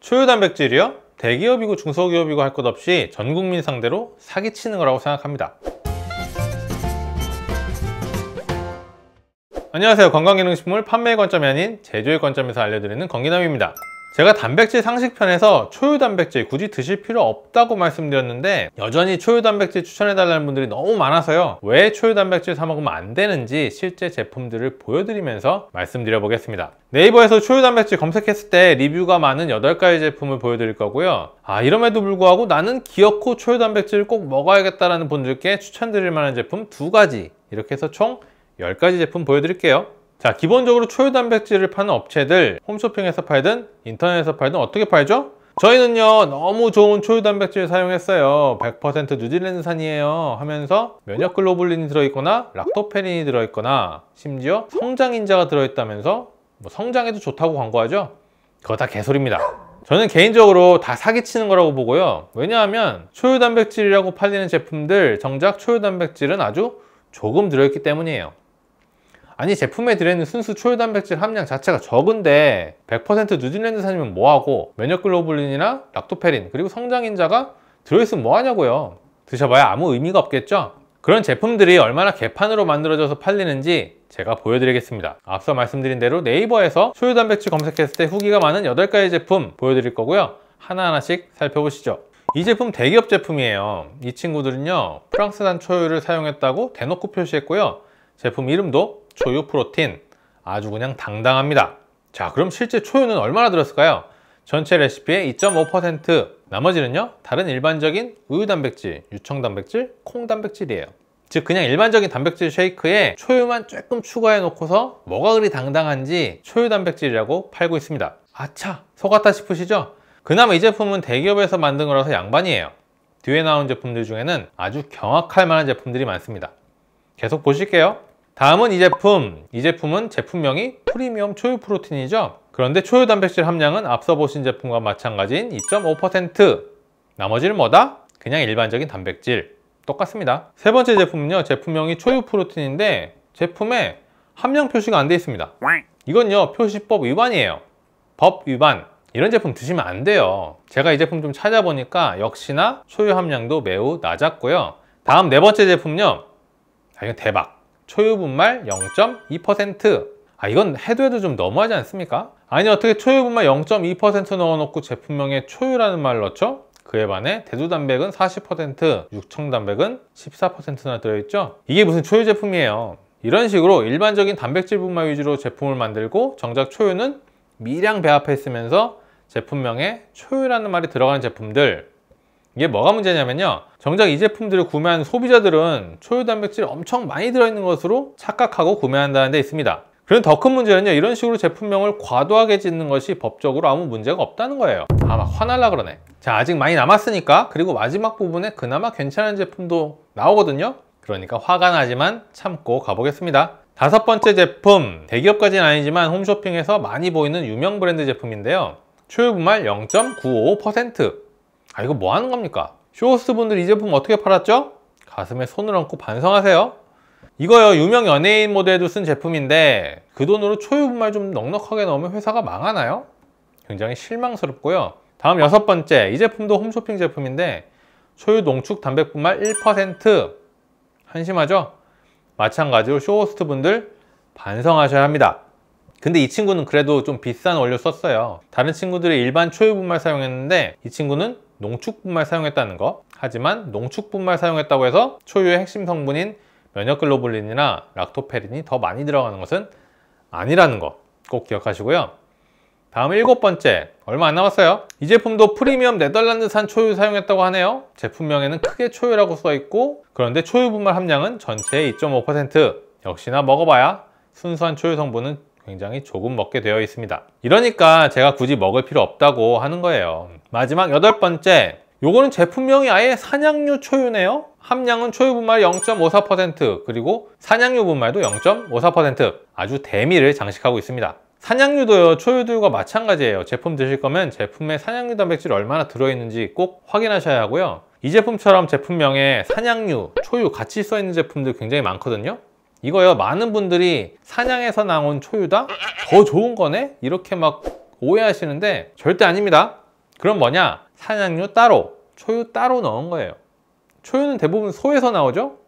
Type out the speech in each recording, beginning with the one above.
초유단백질이요? 대기업이고 중소기업이고 할 것 없이 전 국민 상대로 사기치는 거라고 생각합니다. 안녕하세요 건강기능식물 판매의 관점이 아닌 제조의 관점에서 알려드리는 건기남입니다 제가 단백질 상식편에서 초유단백질 굳이 드실 필요 없다고 말씀드렸는데 여전히 초유단백질 추천해달라는 분들이 너무 많아서요 왜 초유단백질 사 먹으면 안 되는지 실제 제품들을 보여드리면서 말씀드려 보겠습니다 네이버에서 초유단백질 검색했을 때 리뷰가 많은 8가지 제품을 보여드릴 거고요 아 이럼에도 불구하고 나는 기어코 초유단백질을 꼭 먹어야겠다라는 분들께 추천드릴 만한 제품 두가지 이렇게 해서 총 10가지 제품 보여드릴게요 자 기본적으로 초유 단백질을 파는 업체들 홈쇼핑에서 팔든 인터넷에서 팔든 어떻게 팔죠? 저희는요 너무 좋은 초유 단백질 을 사용했어요 100% 뉴질랜드산이에요 하면서 면역 글로블린이 들어있거나 락토페린이 들어있거나 심지어 성장인자가 들어있다면서 뭐 성장에도 좋다고 광고하죠? 그거 다 개소리입니다 저는 개인적으로 다 사기치는 거라고 보고요 왜냐하면 초유 단백질이라고 팔리는 제품들 정작 초유 단백질은 아주 조금 들어있기 때문이에요 아니 제품에 들어있는 순수 초유단백질 함량 자체가 적은데 100% 뉴질랜드산이면 뭐하고 면역글로불린이나 락토페린 그리고 성장인자가 들어있으면 뭐하냐고요 드셔봐야 아무 의미가 없겠죠? 그런 제품들이 얼마나 개판으로 만들어져서 팔리는지 제가 보여드리겠습니다 앞서 말씀드린 대로 네이버에서 초유단백질 검색했을 때 후기가 많은 8가지 제품 보여드릴 거고요 하나하나씩 살펴보시죠 이 제품 대기업 제품이에요 이 친구들은요 프랑스산 초유를 사용했다고 대놓고 표시했고요 제품 이름도 초유 프로틴 아주 그냥 당당합니다 자 그럼 실제 초유는 얼마나 들었을까요? 전체 레시피의 2.5% 나머지는요 다른 일반적인 우유 단백질, 유청 단백질, 콩 단백질이에요 즉 그냥 일반적인 단백질 쉐이크에 초유만 조금 추가해 놓고서 뭐가 그리 당당한지 초유 단백질이라고 팔고 있습니다 아차 속았다 싶으시죠? 그나마 이 제품은 대기업에서 만든 거라서 양반이에요 뒤에 나온 제품들 중에는 아주 경악할 만한 제품들이 많습니다 계속 보실게요 다음은 이 제품 이 제품은 제품명이 프리미엄 초유 프로틴이죠 그런데 초유 단백질 함량은 앞서 보신 제품과 마찬가지인 2.5% 나머지는 뭐다? 그냥 일반적인 단백질 똑같습니다 세 번째 제품은요 제품명이 초유 프로틴인데 제품에 함량 표시가 안 돼 있습니다 이건요 표시법 위반이에요 법 위반 이런 제품 드시면 안 돼요 제가 이 제품 좀 찾아보니까 역시나 초유 함량도 매우 낮았고요 다음 네 번째 제품은요 아 이건 대박 초유분말 0.2%. 아 이건 해도 해도 좀 너무하지 않습니까? 아니 어떻게 초유분말 0.2% 넣어놓고 제품명에 초유라는 말을 넣죠? 그에 반해 대두단백은 40%, 육청단백은 14%나 들어있죠? 이게 무슨 초유 제품이에요. 이런 식으로 일반적인 단백질 분말 위주로 제품을 만들고 정작 초유는 미량 배합했으면서 제품명에 초유라는 말이 들어가는 제품들 이게 뭐가 문제냐면요 정작 이 제품들을 구매한 소비자들은 초유 단백질이 엄청 많이 들어있는 것으로 착각하고 구매한다는 데 있습니다 그런 더큰 문제는요 이런 식으로 제품명을 과도하게 짓는 것이 법적으로 아무 문제가 없다는 거예요 아마 화날라 그러네 자 아직 많이 남았으니까 그리고 마지막 부분에 그나마 괜찮은 제품도 나오거든요 그러니까 화가 나지만 참고 가보겠습니다 다섯 번째 제품 대기업까지는 아니지만 홈쇼핑에서 많이 보이는 유명 브랜드 제품인데요 초유분말 0.95%아 이거 뭐 하는 겁니까? 쇼호스트 분들 이 제품 어떻게 팔았죠? 가슴에 손을 얹고 반성하세요 이거요 유명 연예인 모델도 쓴 제품인데 그 돈으로 초유분말 좀 넉넉하게 넣으면 회사가 망하나요? 굉장히 실망스럽고요 다음 여섯 번째 이 제품도 홈쇼핑 제품인데 초유 농축 단백분말 1% 한심하죠? 마찬가지로 쇼호스트 분들 반성하셔야 합니다 근데 이 친구는 그래도 좀 비싼 원료 썼어요 다른 친구들이 일반 초유분말 사용했는데 이 친구는 농축분말 사용했다는 거 하지만 농축분말 사용했다고 해서 초유의 핵심 성분인 면역글로불린이나 락토페린이 더 많이 들어가는 것은 아니라는 거 꼭 기억하시고요 다음 일곱 번째 얼마 안 남았어요 이 제품도 프리미엄 네덜란드산 초유 사용했다고 하네요 제품명에는 크게 초유라고 써있고 그런데 초유 분말 함량은 전체의 2.5% 역시나 먹어봐야 순수한 초유 성분은 굉장히 조금 먹게 되어 있습니다 이러니까 제가 굳이 먹을 필요 없다고 하는 거예요 마지막 여덟 번째 요거는 제품명이 아예 산양유 초유네요 함량은 초유 분말 0.54% 그리고 산양유 분말도 0.54% 아주 대미를 장식하고 있습니다 산양유도요 초유들과 마찬가지예요 제품 드실 거면 제품에 산양유 단백질 얼마나 들어있는지 꼭 확인하셔야 하고요 이 제품처럼 제품명에 산양유, 초유 같이 써있는 제품들 굉장히 많거든요 이거요 많은 분들이 사냥에서 나온 초유다? 더 좋은 거네? 이렇게 막 오해하시는데 절대 아닙니다 그럼 뭐냐? 사냥류 따로, 초유 따로 넣은 거예요 초유는 대부분 소에서 나오죠?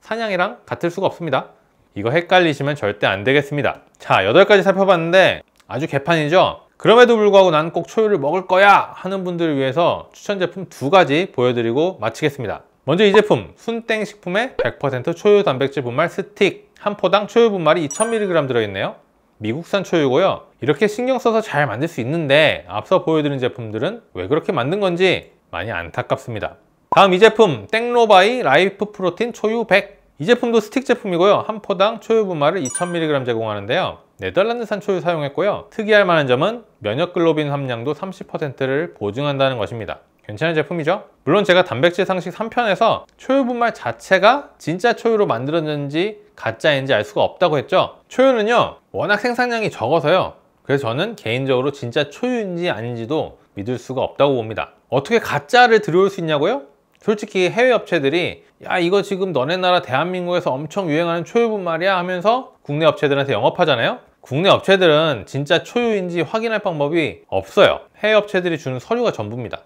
사냥이랑 같을 수가 없습니다 이거 헷갈리시면 절대 안 되겠습니다 자 8가지 살펴봤는데 아주 개판이죠? 그럼에도 불구하고 난 꼭 초유를 먹을 거야 하는 분들을 위해서 추천 제품 두 가지 보여드리고 마치겠습니다 먼저 이 제품 순땡 식품의 100% 초유 단백질 분말 스틱 한 포당 초유 분말이 2000mg 들어있네요 미국산 초유고요 이렇게 신경 써서 잘 만들 수 있는데 앞서 보여드린 제품들은 왜 그렇게 만든 건지 많이 안타깝습니다 다음 이 제품 땡로바이 라이프 프로틴 초유 100이 제품도 스틱 제품이고요 한 포당 초유 분말을 2000mg 제공하는데요 네덜란드산 초유 사용했고요 특이할 만한 점은 면역 글로빈 함량도 30%를 보증한다는 것입니다 괜찮은 제품이죠? 물론 제가 단백질 상식 3편에서 초유 분말 자체가 진짜 초유로 만들었는지 가짜인지 알 수가 없다고 했죠? 초유는요 워낙 생산량이 적어서요 그래서 저는 개인적으로 진짜 초유인지 아닌지도 믿을 수가 없다고 봅니다 어떻게 가짜를 들여올 수 있냐고요? 솔직히 해외 업체들이 야 이거 지금 너네 나라 대한민국에서 엄청 유행하는 초유 분말이야 하면서 국내 업체들한테 영업하잖아요 국내 업체들은 진짜 초유인지 확인할 방법이 없어요 해외 업체들이 주는 서류가 전부입니다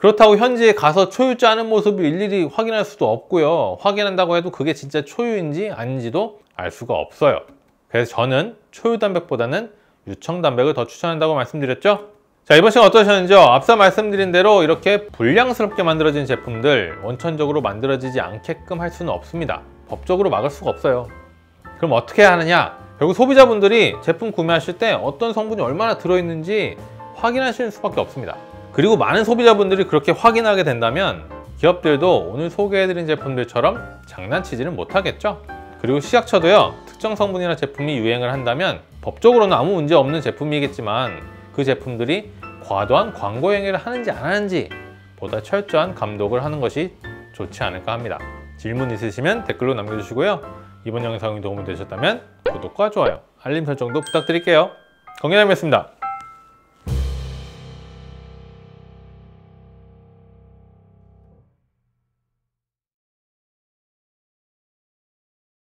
그렇다고 현지에 가서 초유짜하는 모습을 일일이 확인할 수도 없고요 확인한다고 해도 그게 진짜 초유인지 아닌지도 알 수가 없어요 그래서 저는 초유단백보다는 유청단백을 더 추천한다고 말씀드렸죠 자 이번 시간 어떠셨는지요? 앞서 말씀드린 대로 이렇게 불량스럽게 만들어진 제품들 원천적으로 만들어지지 않게끔 할 수는 없습니다 법적으로 막을 수가 없어요 그럼 어떻게 하느냐 결국 소비자분들이 제품 구매하실 때 어떤 성분이 얼마나 들어있는지 확인하실 수밖에 없습니다 그리고 많은 소비자분들이 그렇게 확인하게 된다면 기업들도 오늘 소개해드린 제품들처럼 장난치지는 못하겠죠 그리고 시약처도요 특정 성분이나 제품이 유행을 한다면 법적으로는 아무 문제 없는 제품이겠지만 그 제품들이 과도한 광고 행위를 하는지 안 하는지 보다 철저한 감독을 하는 것이 좋지 않을까 합니다 질문 있으시면 댓글로 남겨주시고요 이번 영상이 도움이 되셨다면 구독과 좋아요 알림 설정도 부탁드릴게요 경기남이었습니다